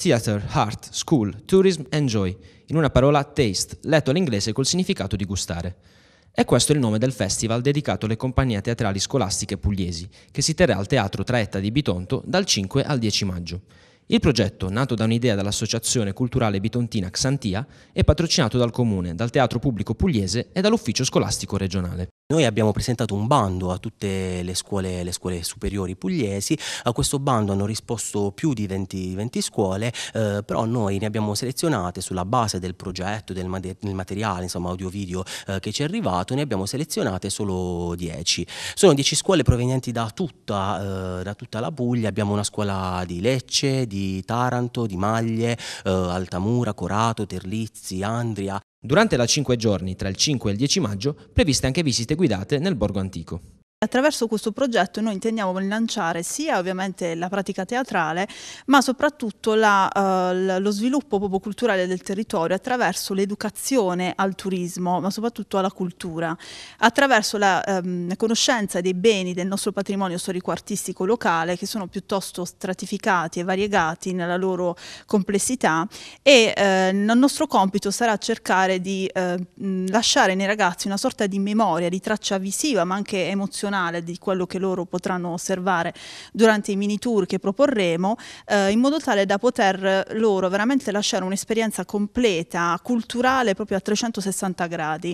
Theater, Art, School, Tourism and Joy, in una parola Taste, letto all'inglese col significato di gustare. E questo è il nome del festival dedicato alle compagnie teatrali scolastiche pugliesi, che si terrà al Teatro Traetta di Bitonto dal 5 al 10 maggio. Il progetto, nato da un'idea dell'Associazione Culturale Bitontina Xantia, è patrocinato dal Comune, dal Teatro Pubblico Pugliese e dall'Ufficio Scolastico Regionale. Noi abbiamo presentato un bando a tutte le scuole, le scuole, superiori pugliesi, a questo bando hanno risposto più di 20, 20 scuole, eh, però noi ne abbiamo selezionate sulla base del progetto, del, del materiale insomma, audio-video eh, che ci è arrivato, ne abbiamo selezionate solo 10. Sono 10 scuole provenienti da tutta, eh, da tutta, la Puglia, abbiamo una scuola di Lecce, di Taranto, di Maglie, eh, Altamura, Corato, Terlizzi, Andria, Durante la 5 giorni, tra il 5 e il 10 maggio, previste anche visite guidate nel borgo antico. Attraverso questo progetto noi intendiamo lanciare sia ovviamente la pratica teatrale ma soprattutto la, uh, lo sviluppo proprio culturale del territorio attraverso l'educazione al turismo ma soprattutto alla cultura, attraverso la um, conoscenza dei beni del nostro patrimonio storico-artistico locale che sono piuttosto stratificati e variegati nella loro complessità e uh, il nostro compito sarà cercare di uh, lasciare nei ragazzi una sorta di memoria, di traccia visiva ma anche emozionale funzionale di quello che loro potranno osservare durante i mini tour che proporremo, eh, in modo tale da poter loro veramente lasciare un'esperienza completa, culturale, proprio a 360 gradi.